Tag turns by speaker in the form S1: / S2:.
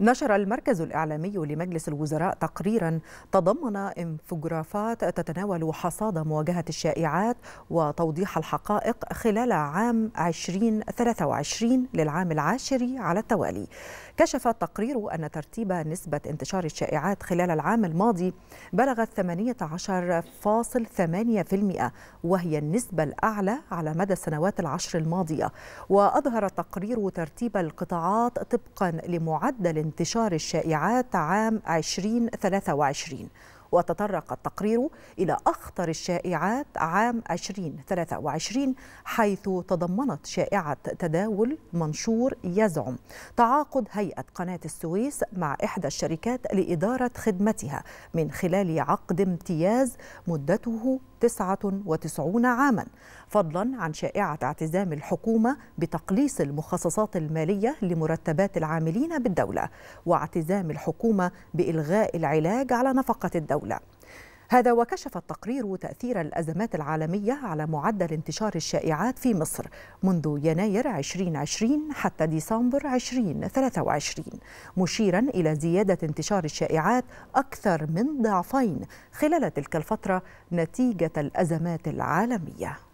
S1: نشر المركز الإعلامي لمجلس الوزراء تقريرا تضمن انفجرافات تتناول حصاد مواجهة الشائعات وتوضيح الحقائق خلال عام 2023 للعام العاشر على التوالي كشف التقرير أن ترتيب نسبة انتشار الشائعات خلال العام الماضي بلغت 18.8% وهي النسبة الأعلى على مدى السنوات العشر الماضية وأظهر التقرير ترتيب القطاعات طبقا لمعدل انتشار الشائعات عام 2023 وتطرق التقرير إلى أخطر الشائعات عام 2023 حيث تضمنت شائعة تداول منشور يزعم تعاقد هيئة قناة السويس مع إحدى الشركات لإدارة خدمتها من خلال عقد امتياز مدته 99 عاما فضلا عن شائعة اعتزام الحكومة بتقليص المخصصات المالية لمرتبات العاملين بالدولة واعتزام الحكومة بإلغاء العلاج على نفقة الدولة الدولة هذا وكشف التقرير تأثير الأزمات العالمية على معدل انتشار الشائعات في مصر منذ يناير 2020 حتى ديسمبر 2023 مشيرا إلى زيادة انتشار الشائعات أكثر من ضعفين خلال تلك الفترة نتيجة الأزمات العالمية